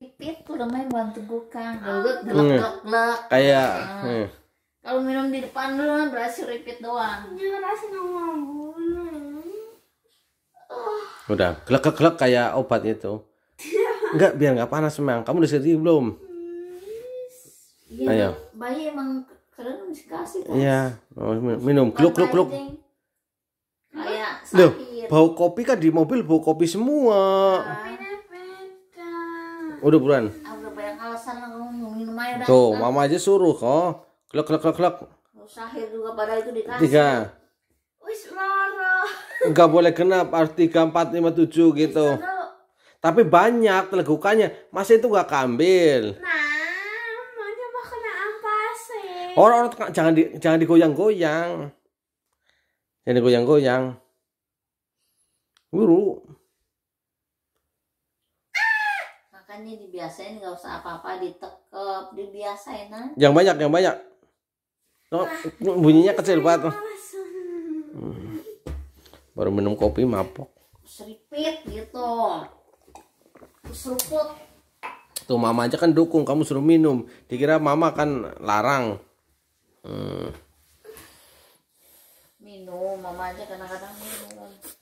pipit udah main bantu gukan geluk ah. gelut hmm. geluk kayak ah. hmm. kalau minum di depan dulu kan berhasil repeat doang iya, berhasil ngomong oh. udah gelek gelek kayak obat itu iya. enggak biar enggak panas memang kamu udah sedih belum ya, ayo bayi emang keren mesti kasih iya oh, minum kluk kluk kluk. kayak sakit Loh, bau kopi kan di mobil bau kopi semua nah. Ah, udah buruan. Ya, tuh, mama aja suruh kok. Klek klek klek klek. juga pada itu dikasih. Tiga. Wis loro. Enggak boleh empat lima tujuh gitu. Tapi banyak telegukannya. masih itu enggak kambil Nah, maunya mau kena apa sih? Orang-orang jangan di, jangan digoyang-goyang. Jangan digoyang-goyang. Buruk. makanya dibiasain nggak usah apa-apa ditekep dibiasain aja. yang banyak yang banyak oh, ah, bunyinya kecil banget hmm. baru minum kopi mapok seripit gitu seruput tuh mama aja kan dukung kamu suruh minum dikira mama kan larang hmm. minum mama aja kadang-kadang minum